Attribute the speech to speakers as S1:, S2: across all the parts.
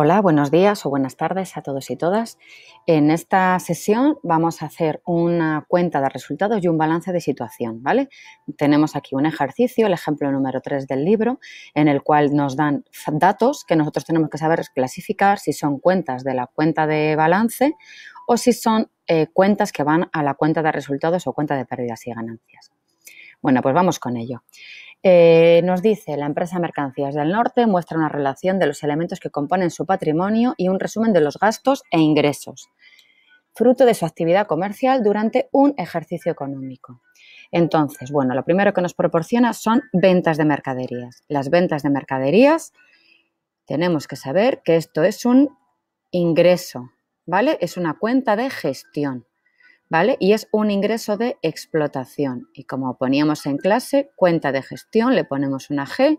S1: Hola, buenos días o buenas tardes a todos y todas. En esta sesión vamos a hacer una cuenta de resultados y un balance de situación, ¿vale? Tenemos aquí un ejercicio, el ejemplo número 3 del libro, en el cual nos dan datos que nosotros tenemos que saber clasificar si son cuentas de la cuenta de balance o si son eh, cuentas que van a la cuenta de resultados o cuenta de pérdidas y ganancias. Bueno, pues vamos con ello. Eh, nos dice, la empresa Mercancías del Norte muestra una relación de los elementos que componen su patrimonio y un resumen de los gastos e ingresos, fruto de su actividad comercial durante un ejercicio económico. Entonces, bueno, lo primero que nos proporciona son ventas de mercaderías. Las ventas de mercaderías, tenemos que saber que esto es un ingreso, ¿vale? Es una cuenta de gestión. ¿vale? Y es un ingreso de explotación. Y como poníamos en clase, cuenta de gestión, le ponemos una G,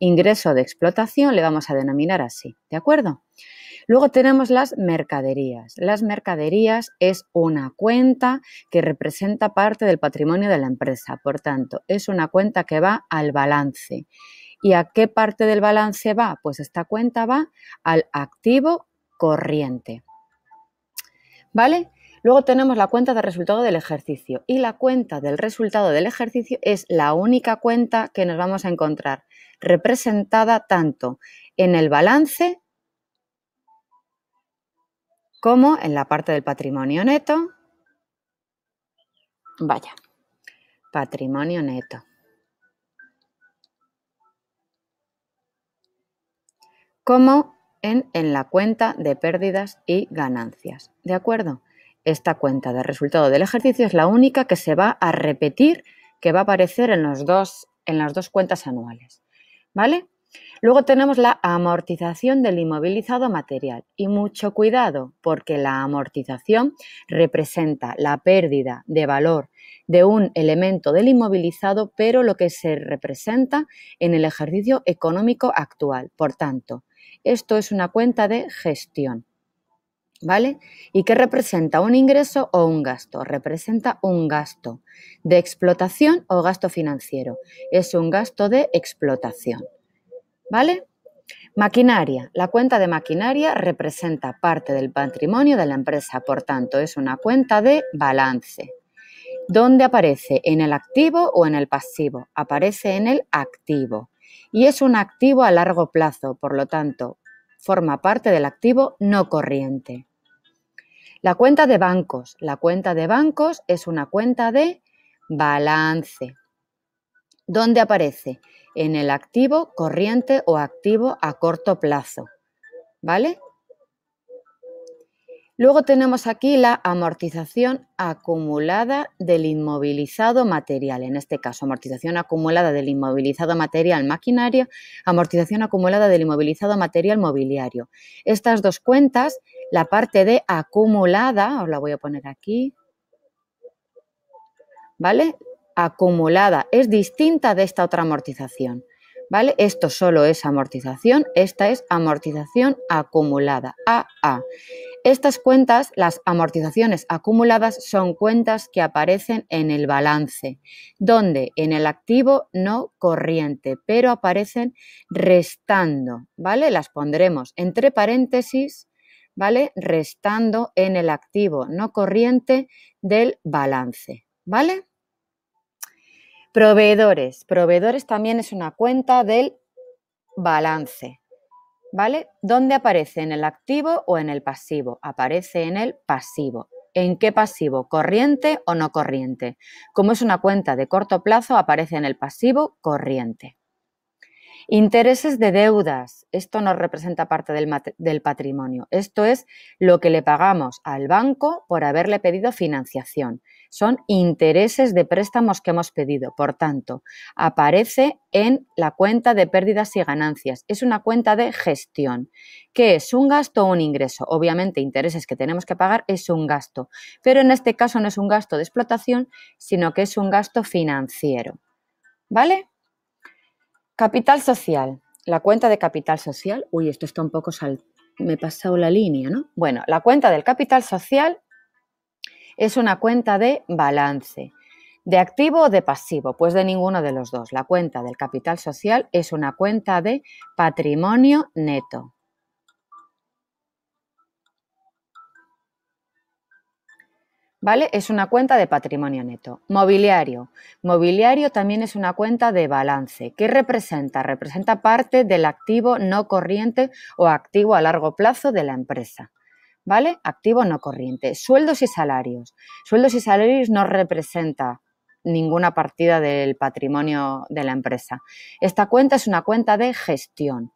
S1: ingreso de explotación le vamos a denominar así, ¿de acuerdo? Luego tenemos las mercaderías. Las mercaderías es una cuenta que representa parte del patrimonio de la empresa. Por tanto, es una cuenta que va al balance. ¿Y a qué parte del balance va? Pues esta cuenta va al activo corriente. ¿Vale? Luego tenemos la cuenta de resultado del ejercicio y la cuenta del resultado del ejercicio es la única cuenta que nos vamos a encontrar representada tanto en el balance como en la parte del patrimonio neto. Vaya, patrimonio neto. Como en, en la cuenta de pérdidas y ganancias. ¿De acuerdo? Esta cuenta de resultado del ejercicio es la única que se va a repetir, que va a aparecer en, los dos, en las dos cuentas anuales. ¿Vale? Luego tenemos la amortización del inmovilizado material y mucho cuidado porque la amortización representa la pérdida de valor de un elemento del inmovilizado pero lo que se representa en el ejercicio económico actual. Por tanto, esto es una cuenta de gestión. ¿vale? ¿Y qué representa? ¿Un ingreso o un gasto? Representa un gasto de explotación o gasto financiero. Es un gasto de explotación, ¿vale? Maquinaria. La cuenta de maquinaria representa parte del patrimonio de la empresa, por tanto, es una cuenta de balance. ¿Dónde aparece? ¿En el activo o en el pasivo? Aparece en el activo. Y es un activo a largo plazo, por lo tanto, forma parte del activo no corriente. La cuenta de bancos. La cuenta de bancos es una cuenta de balance. ¿Dónde aparece? En el activo corriente o activo a corto plazo. ¿Vale? Luego tenemos aquí la amortización acumulada del inmovilizado material. En este caso, amortización acumulada del inmovilizado material maquinaria, amortización acumulada del inmovilizado material mobiliario. Estas dos cuentas, la parte de acumulada, os la voy a poner aquí, ¿vale? Acumulada es distinta de esta otra amortización. ¿Vale? Esto solo es amortización, esta es amortización acumulada, AA. Estas cuentas, las amortizaciones acumuladas, son cuentas que aparecen en el balance, donde en el activo no corriente, pero aparecen restando, ¿vale? Las pondremos entre paréntesis, ¿vale? Restando en el activo no corriente del balance, ¿vale? Proveedores. Proveedores también es una cuenta del balance. ¿vale? ¿Dónde aparece? ¿En el activo o en el pasivo? Aparece en el pasivo. ¿En qué pasivo? ¿Corriente o no corriente? Como es una cuenta de corto plazo, aparece en el pasivo corriente. Intereses de deudas. Esto no representa parte del, patrimonio. Esto es lo que le pagamos al banco por haberle pedido financiación son intereses de préstamos que hemos pedido. Por tanto, aparece en la cuenta de pérdidas y ganancias. Es una cuenta de gestión, que es un gasto o un ingreso. Obviamente, intereses que tenemos que pagar es un gasto, pero en este caso no es un gasto de explotación, sino que es un gasto financiero. ¿Vale? Capital social. La cuenta de capital social. Uy, esto está un poco sal... Me he pasado la línea, ¿no? Bueno, la cuenta del capital social es una cuenta de balance. ¿De activo o de pasivo? Pues de ninguno de los dos. La cuenta del capital social es una cuenta de patrimonio neto. ¿Vale? Es una cuenta de patrimonio neto. Mobiliario. Mobiliario también es una cuenta de balance. ¿Qué representa? Representa parte del activo no corriente o activo a largo plazo de la empresa. ¿vale? Activo no corriente. Sueldos y salarios. Sueldos y salarios no representa ninguna partida del patrimonio de la empresa. Esta cuenta es una cuenta de gestión.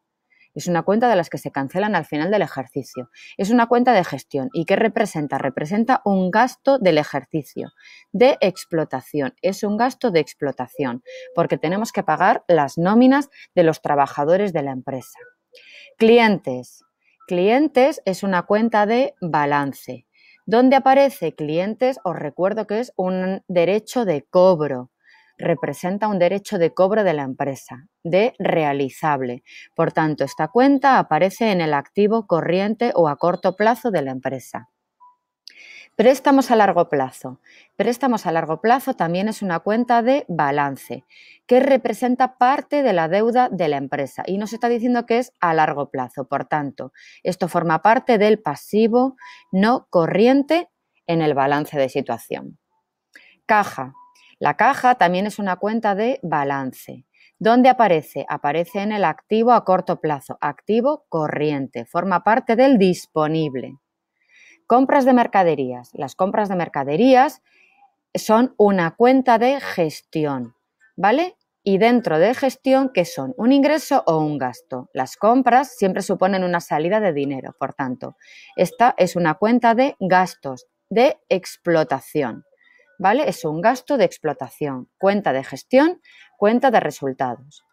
S1: Es una cuenta de las que se cancelan al final del ejercicio. Es una cuenta de gestión. ¿Y qué representa? Representa un gasto del ejercicio, de explotación. Es un gasto de explotación, porque tenemos que pagar las nóminas de los trabajadores de la empresa. Clientes. Clientes es una cuenta de balance. Donde aparece clientes, os recuerdo que es un derecho de cobro. Representa un derecho de cobro de la empresa, de realizable. Por tanto, esta cuenta aparece en el activo corriente o a corto plazo de la empresa. Préstamos a largo plazo. Préstamos a largo plazo también es una cuenta de balance que representa parte de la deuda de la empresa y nos está diciendo que es a largo plazo. Por tanto, esto forma parte del pasivo no corriente en el balance de situación. Caja. La caja también es una cuenta de balance. ¿Dónde aparece? Aparece en el activo a corto plazo, activo corriente, forma parte del disponible. Compras de mercaderías. Las compras de mercaderías son una cuenta de gestión, ¿vale? Y dentro de gestión, ¿qué son? Un ingreso o un gasto. Las compras siempre suponen una salida de dinero, por tanto, esta es una cuenta de gastos, de explotación, ¿vale? Es un gasto de explotación, cuenta de gestión, cuenta de resultados.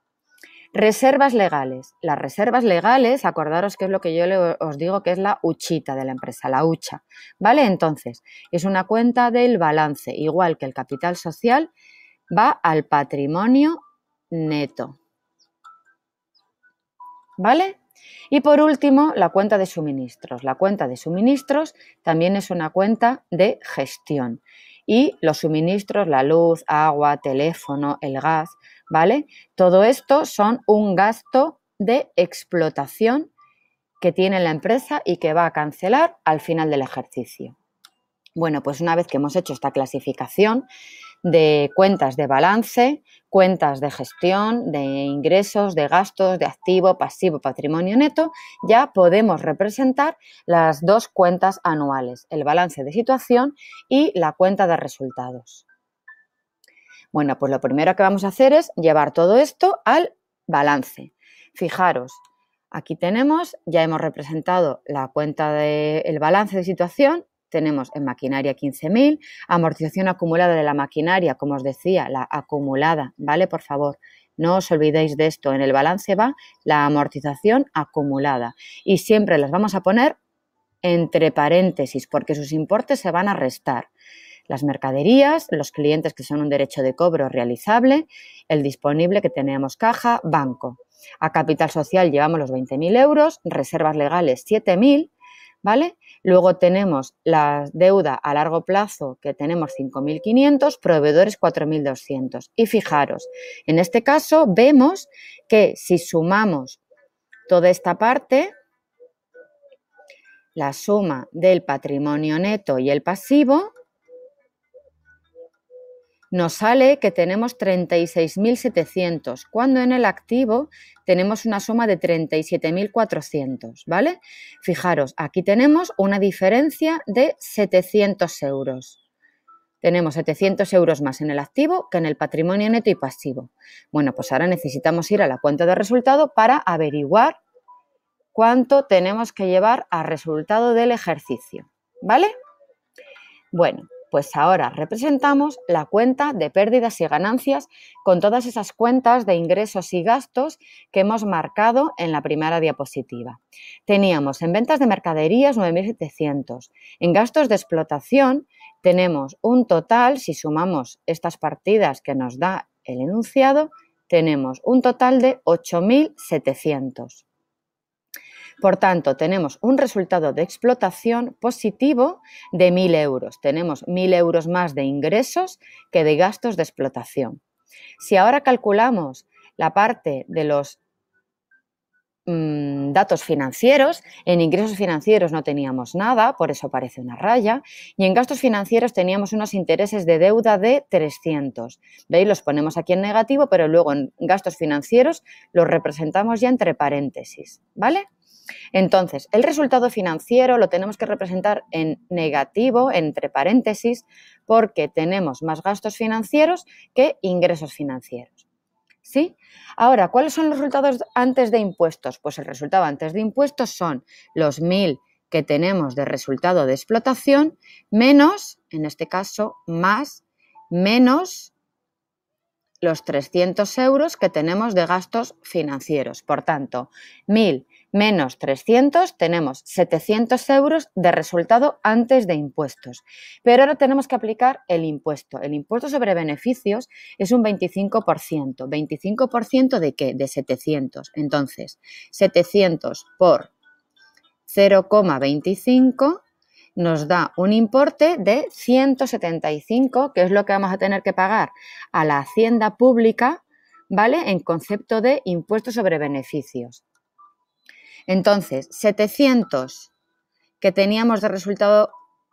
S1: Reservas legales. Las reservas legales, acordaros que es lo que yo os digo que es la uchita de la empresa, la hucha. ¿Vale? Entonces, es una cuenta del balance, igual que el capital social, va al patrimonio neto. ¿Vale? Y por último, la cuenta de suministros. La cuenta de suministros también es una cuenta de gestión. Y los suministros, la luz, agua, teléfono, el gas, ¿vale? Todo esto son un gasto de explotación que tiene la empresa y que va a cancelar al final del ejercicio. Bueno, pues una vez que hemos hecho esta clasificación de cuentas de balance, cuentas de gestión, de ingresos, de gastos, de activo, pasivo, patrimonio neto, ya podemos representar las dos cuentas anuales, el balance de situación y la cuenta de resultados. Bueno, pues lo primero que vamos a hacer es llevar todo esto al balance. Fijaros, aquí tenemos, ya hemos representado la cuenta del el balance de situación, tenemos en maquinaria 15.000, amortización acumulada de la maquinaria, como os decía, la acumulada, ¿vale? Por favor, no os olvidéis de esto, en el balance va la amortización acumulada y siempre las vamos a poner entre paréntesis porque sus importes se van a restar las mercaderías, los clientes que son un derecho de cobro realizable, el disponible que tenemos caja, banco. A capital social llevamos los 20.000 euros, reservas legales 7.000, ¿vale? Luego tenemos la deuda a largo plazo que tenemos 5.500, proveedores 4.200. Y fijaros, en este caso vemos que si sumamos toda esta parte, la suma del patrimonio neto y el pasivo, nos sale que tenemos 36.700, cuando en el activo tenemos una suma de 37.400, ¿vale? Fijaros, aquí tenemos una diferencia de 700 euros. Tenemos 700 euros más en el activo que en el patrimonio neto y pasivo. Bueno, pues ahora necesitamos ir a la cuenta de resultado para averiguar cuánto tenemos que llevar a resultado del ejercicio, ¿vale? Bueno, pues ahora representamos la cuenta de pérdidas y ganancias con todas esas cuentas de ingresos y gastos que hemos marcado en la primera diapositiva. Teníamos en ventas de mercaderías 9.700, en gastos de explotación tenemos un total, si sumamos estas partidas que nos da el enunciado, tenemos un total de 8.700. Por tanto, tenemos un resultado de explotación positivo de 1.000 euros. Tenemos 1.000 euros más de ingresos que de gastos de explotación. Si ahora calculamos la parte de los mm, datos financieros, en ingresos financieros no teníamos nada, por eso aparece una raya, y en gastos financieros teníamos unos intereses de deuda de 300. ¿Veis? Los ponemos aquí en negativo, pero luego en gastos financieros los representamos ya entre paréntesis, ¿vale? Entonces, el resultado financiero lo tenemos que representar en negativo, entre paréntesis, porque tenemos más gastos financieros que ingresos financieros. ¿Sí? Ahora, ¿cuáles son los resultados antes de impuestos? Pues el resultado antes de impuestos son los 1.000 que tenemos de resultado de explotación menos, en este caso, más, menos los 300 euros que tenemos de gastos financieros. Por tanto, 1.000 menos 300, tenemos 700 euros de resultado antes de impuestos. Pero ahora tenemos que aplicar el impuesto. El impuesto sobre beneficios es un 25%. ¿25% de qué? De 700. Entonces, 700 por 0,25 nos da un importe de 175, que es lo que vamos a tener que pagar a la hacienda pública, ¿vale? En concepto de impuesto sobre beneficios. Entonces, 700 que teníamos de resultado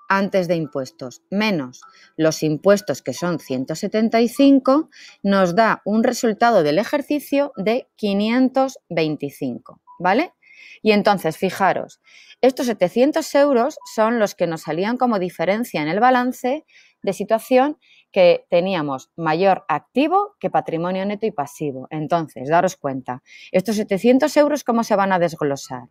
S1: antes de impuestos, menos los impuestos que son 175, nos da un resultado del ejercicio de 525, ¿vale? Y entonces, fijaros, estos 700 euros son los que nos salían como diferencia en el balance de situación que teníamos mayor activo que patrimonio neto y pasivo. Entonces, daros cuenta, estos 700 euros, ¿cómo se van a desglosar?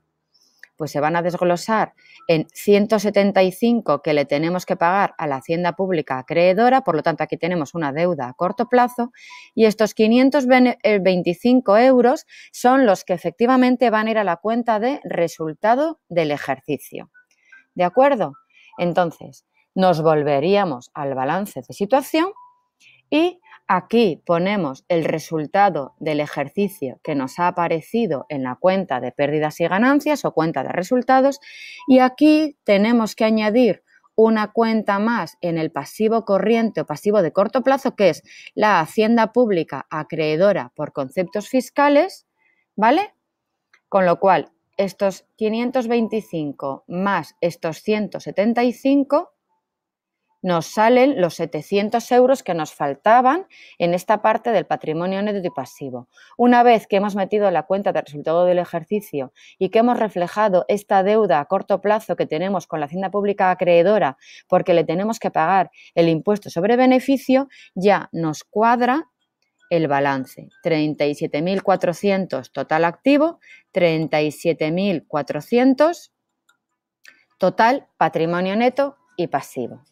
S1: Pues se van a desglosar en 175 que le tenemos que pagar a la Hacienda Pública acreedora, por lo tanto aquí tenemos una deuda a corto plazo, y estos 525 eh, euros son los que efectivamente van a ir a la cuenta de resultado del ejercicio. ¿De acuerdo? Entonces, nos volveríamos al balance de situación y aquí ponemos el resultado del ejercicio que nos ha aparecido en la cuenta de pérdidas y ganancias o cuenta de resultados y aquí tenemos que añadir una cuenta más en el pasivo corriente o pasivo de corto plazo que es la hacienda pública acreedora por conceptos fiscales, ¿vale? Con lo cual, estos 525 más estos 175 nos salen los 700 euros que nos faltaban en esta parte del patrimonio neto y pasivo. Una vez que hemos metido la cuenta de resultado del ejercicio y que hemos reflejado esta deuda a corto plazo que tenemos con la Hacienda Pública acreedora porque le tenemos que pagar el impuesto sobre beneficio, ya nos cuadra el balance. 37.400 total activo, 37.400 total patrimonio neto y pasivo.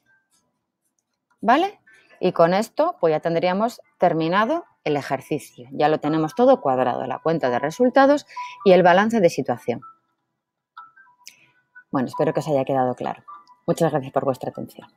S1: ¿vale? Y con esto pues ya tendríamos terminado el ejercicio. Ya lo tenemos todo cuadrado, la cuenta de resultados y el balance de situación. Bueno, espero que os haya quedado claro. Muchas gracias por vuestra atención.